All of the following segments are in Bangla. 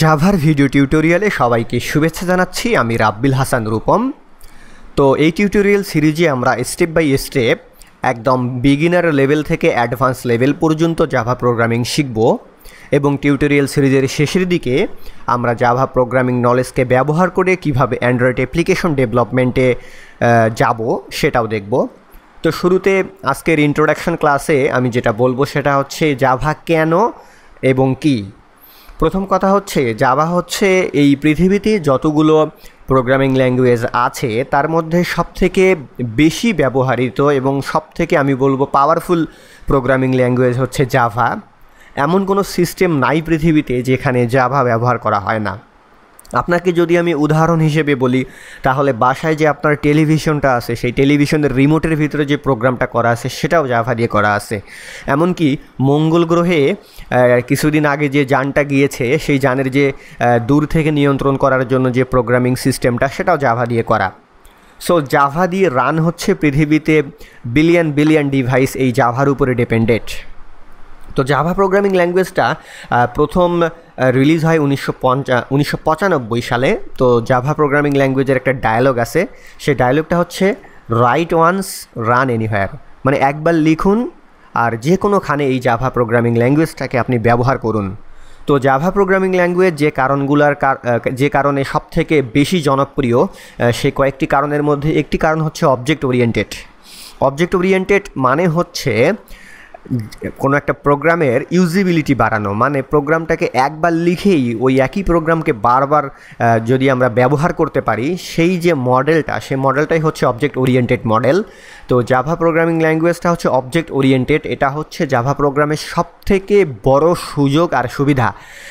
জাভার ভিডিও টিউটোরিয়ালে সবাইকে শুভেচ্ছা জানাচ্ছি আমি রাব্বিল হাসান রূপম তো এই টিউটোরিয়াল সিরিজে আমরা স্টেপ বাই স্টেপ একদম বিগিনার লেভেল থেকে অ্যাডভান্স লেভেল পর্যন্ত জাভা প্রোগ্রামিং শিখব এবং টিউটোরিয়াল সিরিজের শেষের দিকে আমরা জাভা প্রোগ্রামিং নলেজকে ব্যবহার করে কিভাবে অ্যান্ড্রয়েড অ্যাপ্লিকেশন ডেভেলপমেন্টে যাব সেটাও দেখব তো শুরুতে আজকের ইন্ট্রোডাকশন ক্লাসে আমি যেটা বলবো সেটা হচ্ছে জাভা কেন এবং কি প্রথম কথা হচ্ছে জাভা হচ্ছে এই পৃথিবীতে যতগুলো প্রোগ্রামিং ল্যাঙ্গুয়েজ আছে তার মধ্যে সবথেকে বেশি ব্যবহারিত এবং সবথেকে আমি বলবো পাওয়ারফুল প্রোগ্রামিং ল্যাঙ্গুয়েজ হচ্ছে জাভা এমন কোনো সিস্টেম নাই পৃথিবীতে যেখানে জাভা ব্যবহার করা হয় না আপনাকে যদি আমি উদাহরণ হিসেবে বলি তাহলে বাসায় যে আপনার টেলিভিশনটা আছে সেই টেলিভিশনের রিমোটের ভিতরে যে প্রোগ্রামটা করা আছে সেটাও জাভা দিয়ে করা আছে এমনকি মঙ্গল গ্রহে কিছুদিন আগে যে যানটা গিয়েছে সেই যানের যে দূর থেকে নিয়ন্ত্রণ করার জন্য যে প্রোগ্রামিং সিস্টেমটা সেটাও জাভা দিয়ে করা সো জাভা দিয়ে রান হচ্ছে পৃথিবীতে বিলিয়ন বিলিয়ন ডিভাইস এই জাভার উপরে ডিপেন্ডেড তো জাভা প্রোগ্রামিং ল্যাঙ্গুয়েজটা প্রথম রিলিজ হয় উনিশশো সালে তো জাভা প্রোগ্রামিং ল্যাঙ্গুয়েজের একটা ডায়ালগ আছে সেই ডায়ালগটা হচ্ছে রাইট ওয়ান্স রান এনিহায়ার মানে একবার লিখুন আর যে কোনোখানে এই জাভা প্রোগ্রামিং ল্যাঙ্গুয়েজটাকে আপনি ব্যবহার করুন তো জাভা প্রোগ্রামিং ল্যাঙ্গুয়েজ যে কারণগুলোর যে কারণে সবথেকে বেশি জনপ্রিয় সে কয়েকটি কারণের মধ্যে একটি কারণ হচ্ছে অবজেক্ট ওরিয়েন্টেড অবজেক্ট ওরিয়েন্টেড মানে হচ্ছে কোনো একটা প্রোগ্রামের ইউজিবিলিটি বাড়ানো মানে প্রোগ্রামটাকে একবার লিখেই ওই একই প্রোগ্রামকে বারবার যদি আমরা ব্যবহার করতে পারি সেই যে মডেলটা সেই মডেলটাই হচ্ছে অবজেক্ট ওরিয়েন্টেড মডেল তো জাভা প্রোগ্রামিং ল্যাঙ্গুয়েজটা হচ্ছে অবজেক্ট ওরিয়েন্টেড এটা হচ্ছে জাভা প্রোগ্রামের সব থেকে বড় সুযোগ আর সুবিধা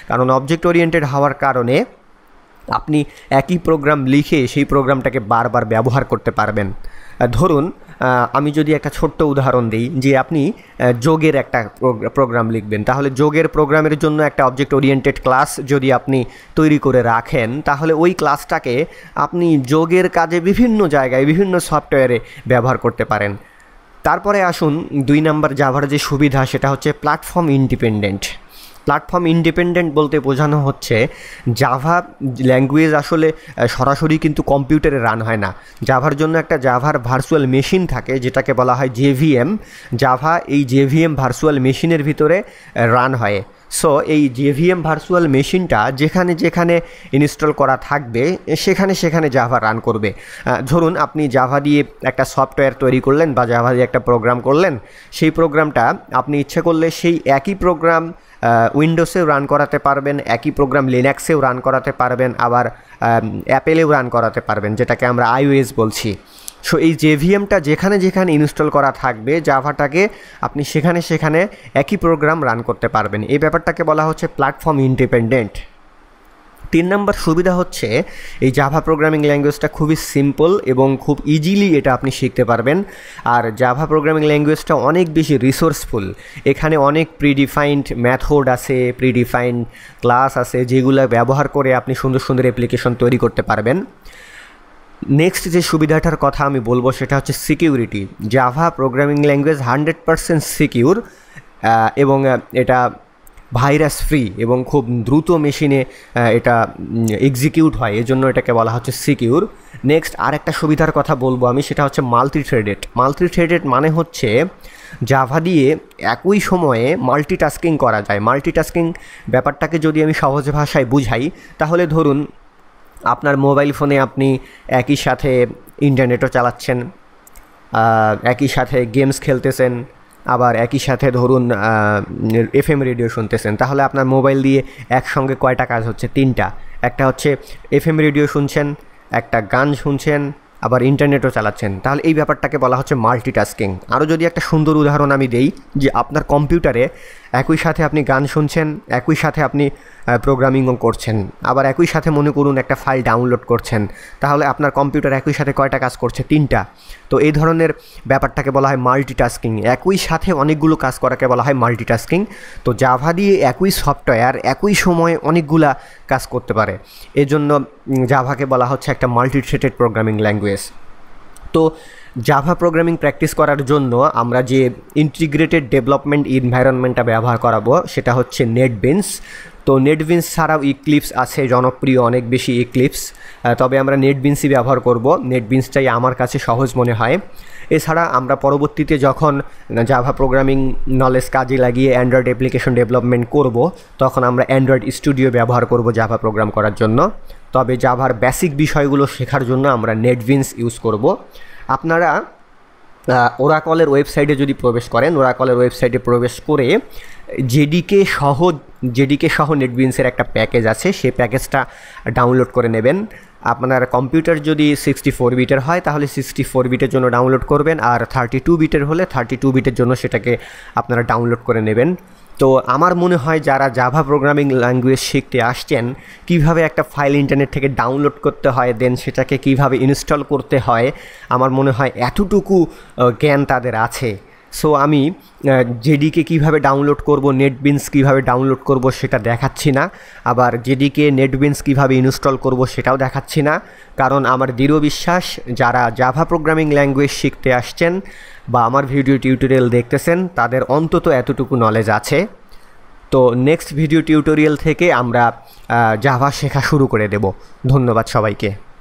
কারণ অবজেক্ট ওরিয়েন্টেড হওয়ার কারণে আপনি একই প্রোগ্রাম লিখে সেই প্রোগ্রামটাকে বারবার ব্যবহার করতে পারবেন ধরুন আমি যদি একটা ছোট্ট উদাহরণ দিই যে আপনি যোগের একটা প্রোগ্রাম লিখবেন তাহলে যোগের প্রোগ্রামের জন্য একটা অবজেক্ট ওরিয়েন্টেড ক্লাস যদি আপনি তৈরি করে রাখেন তাহলে ওই ক্লাসটাকে আপনি যোগের কাজে বিভিন্ন জায়গায় বিভিন্ন সফটওয়্যারে ব্যবহার করতে পারেন তারপরে আসুন দুই নাম্বার জাভার যে সুবিধা সেটা হচ্ছে প্ল্যাটফর্ম ইন্ডিপেন্ডেন্ট প্ল্যাটফর্ম ইন্ডিপেন্ডেন্ট বলতে বোঝানো হচ্ছে জাভা ল্যাঙ্গুয়েজ আসলে সরাসরি কিন্তু কম্পিউটারে রান হয় না জাভার জন্য একটা জাভার ভার্চুয়াল মেশিন থাকে যেটাকে বলা হয় জেভিএম জাভা এই জেভিএম ভার্চুয়াল মেশিনের ভিতরে রান হয় সো এই জেভিএম ভার্চুয়াল মেশিনটা যেখানে যেখানে ইনস্টল করা থাকবে সেখানে সেখানে জাভা রান করবে ধরুন আপনি জাভা দিয়ে একটা সফটওয়্যার তৈরি করলেন বা জাভা দিয়ে একটা প্রোগ্রাম করলেন সেই প্রোগ্রামটা আপনি ইচ্ছে করলে সেই একই প্রোগ্রাম উইন্ডোসেও রান করাতে পারবেন একই প্রোগ্রাম লিনাক্সেও রান করাতে পারবেন আবার অ্যাপেলেও রান করাতে পারবেন যেটাকে আমরা আইওএস বলছি সো এই জেভিএমটা যেখানে যেখানে ইনস্টল করা থাকবে জাভাটাকে আপনি সেখানে সেখানে একই প্রোগ্রাম রান করতে পারবেন এই ব্যাপারটাকে বলা হচ্ছে প্ল্যাটফর্ম ইন্ডিপেন্ডেন্ট তিন নাম্বার সুবিধা হচ্ছে এই জাভা প্রোগ্রামিং ল্যাঙ্গুয়েজটা খুবই সিম্পল এবং খুব ইজিলি এটা আপনি শিখতে পারবেন আর জাভা প্রোগ্রামিং ল্যাঙ্গুয়েজটা অনেক বেশি রিসোর্সফুল এখানে অনেক প্রিডিফাইন্ড ম্যাথড আছে প্রিডিফাইন্ড ক্লাস আছে যেগুলো ব্যবহার করে আপনি সুন্দর সুন্দর অ্যাপ্লিকেশন তৈরি করতে পারবেন নেক্সট যে সুবিধাটার কথা আমি বলবো সেটা হচ্ছে security Java programming language hundred percent secure এবং এটা ভাইরাস ফ্রি এবং খুব দ্রুত মেশিনে এটা এক্সিকিউট হয় এজন্য এটাকে বলা হচ্ছে সিকিউর নেক্সট আর একটা সুবিধার কথা বলবো আমি সেটা হচ্ছে মাল্টি থ্রেডেড মাল্টি থ্রেডেড মানে হচ্ছে জাভা দিয়ে একই সময়ে মাল্টিটাস্কিং করা যায় মাল্টিটাস্কিং ব্যাপারটাকে যদি আমি সহজ ভাষায় বুঝাই তাহলে ধরুন আপনার মোবাইল ফোনে আপনি একই সাথে ইন্টারনেটও চালাচ্ছেন একই সাথে গেমস খেলতেছেন আবার একই সাথে ধরুন এফ এম রেডিও শুনতেছেন তাহলে আপনার মোবাইল দিয়ে একসঙ্গে কয়টা কাজ হচ্ছে তিনটা একটা হচ্ছে এফ এম রেডিও শুনছেন একটা গান শুনছেন আবার ইন্টারনেটও চালাচ্ছেন তাহলে এই ব্যাপারটাকে বলা হচ্ছে মাল্টিটাস্কিং আরও যদি একটা সুন্দর উদাহরণ আমি দেই যে আপনার কম্পিউটারে একই সাথে আপনি গান শুনছেন একই সাথে আপনি প্রোগ্রামিংও করছেন আবার একই সাথে মনে করুন একটা ফাইল ডাউনলোড করছেন তাহলে আপনার কম্পিউটার একই সাথে কয়টা কাজ করছে তিনটা তো এই ধরনের ব্যাপারটাকে বলা হয় মাল্টিটাস্কিং একই সাথে অনেকগুলো কাজ করাকে বলা হয় মাল্টিটাস্কিং তো জাভা দিয়ে একই সফটওয়্যার একই সময়ে অনেকগুলা কাজ করতে পারে এজন্য জাভাকে বলা হচ্ছে একটা মাল্টি প্রোগ্রামিং ল্যাঙ্গুয়েজ তো জাভা প্রোগ্রামিং প্র্যাকটিস করার জন্য আমরা যে ইন্টিগ্রেটেড ডেভেলপমেন্ট এনভায়রনমেন্টটা ব্যবহার করাবো সেটা হচ্ছে নেটবিনস তো নেটবিনস ছাড়াও ইক্লিপস আছে জনপ্রিয় অনেক বেশি ইক্লিপস তবে আমরা নেটবিনসই ব্যবহার করব নেটবিনসটাই আমার কাছে সহজ মনে হয় এছাড়া আমরা পরবর্তীতে যখন জাভা প্রোগ্রামিং নলেজ কাজে লাগিয়ে অ্যান্ড্রয়েড অ্যাপ্লিকেশন ডেভেলপমেন্ট করব তখন আমরা অ্যান্ড্রয়েড স্টুডিও ব্যবহার করব জাভা প্রোগ্রাম করার জন্য তবে জাভার বেসিক বিষয়গুলো শেখার জন্য আমরা নেটবিনস ইউজ করব আপনারা ওরাকলের ওয়েবসাইটে যদি প্রবেশ করেন ওরাকলের ওয়েবসাইটে প্রবেশ করে জেডিকে সহ জেডিকে সহ নেটবিন্সের একটা প্যাকেজ আছে সে প্যাকেজটা ডাউনলোড করে নেবেন আপনার কম্পিউটার যদি সিক্সটি ফোর বিটের হয় তাহলে সিক্সটি ফোর বিটের জন্য ডাউনলোড করবেন আর থার্টি টু বিটের হলে থার্টি টু বিটের জন্য সেটাকে আপনারা ডাউনলোড করে নেবেন তো আমার মনে হয় যারা জাভা প্রোগ্রামিং ল্যাঙ্গুয়েজ শিখতে আসছেন কিভাবে একটা ফাইল ইন্টারনেট থেকে ডাউনলোড করতে হয় দেন সেটাকে কিভাবে ইনস্টল করতে হয় আমার মনে হয় এতটুকু জ্ঞান তাদের আছে সো আমি জেডিকে কিভাবে ডাউনলোড করব বিনস কিভাবে ডাউনলোড করব সেটা দেখাচ্ছি না আবার জেডিকে বিনস কিভাবে ইনস্টল করব সেটাও দেখাচ্ছি না কারণ আমার দৃঢ় বিশ্বাস যারা জাভা প্রোগ্রামিং ল্যাঙ্গুয়েজ শিখতে আসছেন বা আমার ভিডিও টিউটোরিয়াল দেখতেছেন তাদের অন্তত এতটুকু নলেজ আছে তো নেক্সট ভিডিও টিউটোরিয়াল থেকে আমরা জাভা শেখা শুরু করে দেব ধন্যবাদ সবাইকে